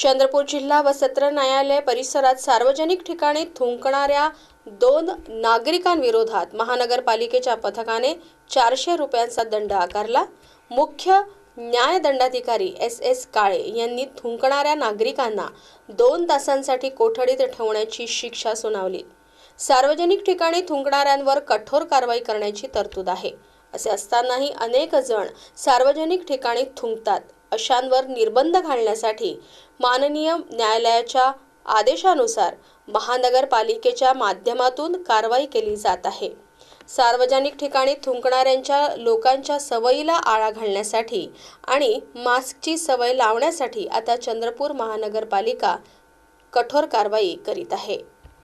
चंद्रपूर जिल्हा व सत्र न्यायालय परिसरात सार्वजनिक ठिकाणी थुंकणाऱ्या दोन नागरिकांविरोधात महानगरपालिकेच्या पथकाने चारशे रुपयांचा दंड आकारला मुख्य न्यायदंडाधिकारी एस एस काळे यांनी थुंकणाऱ्या नागरिकांना दोन तासांसाठी कोठडीत ठेवण्याची शिक्षा सुनावली सार्वजनिक ठिकाणी थुंकणाऱ्यांवर कठोर कारवाई करण्याची तरतूद आहे असे असतानाही अनेक जण सार्वजनिक ठिकाणी थुंकतात अशांवर निर्बंध घालण्यासाठी माननीय न्यायालयाच्या आदेशानुसार महानगरपालिकेच्या माध्यमातून कारवाई केली जात आहे सार्वजनिक ठिकाणी थुंकणाऱ्यांच्या लोकांच्या सवयीला आळा घालण्यासाठी आणि मास्कची सवय लावण्यासाठी आता चंद्रपूर महानगरपालिका कठोर कारवाई करीत आहे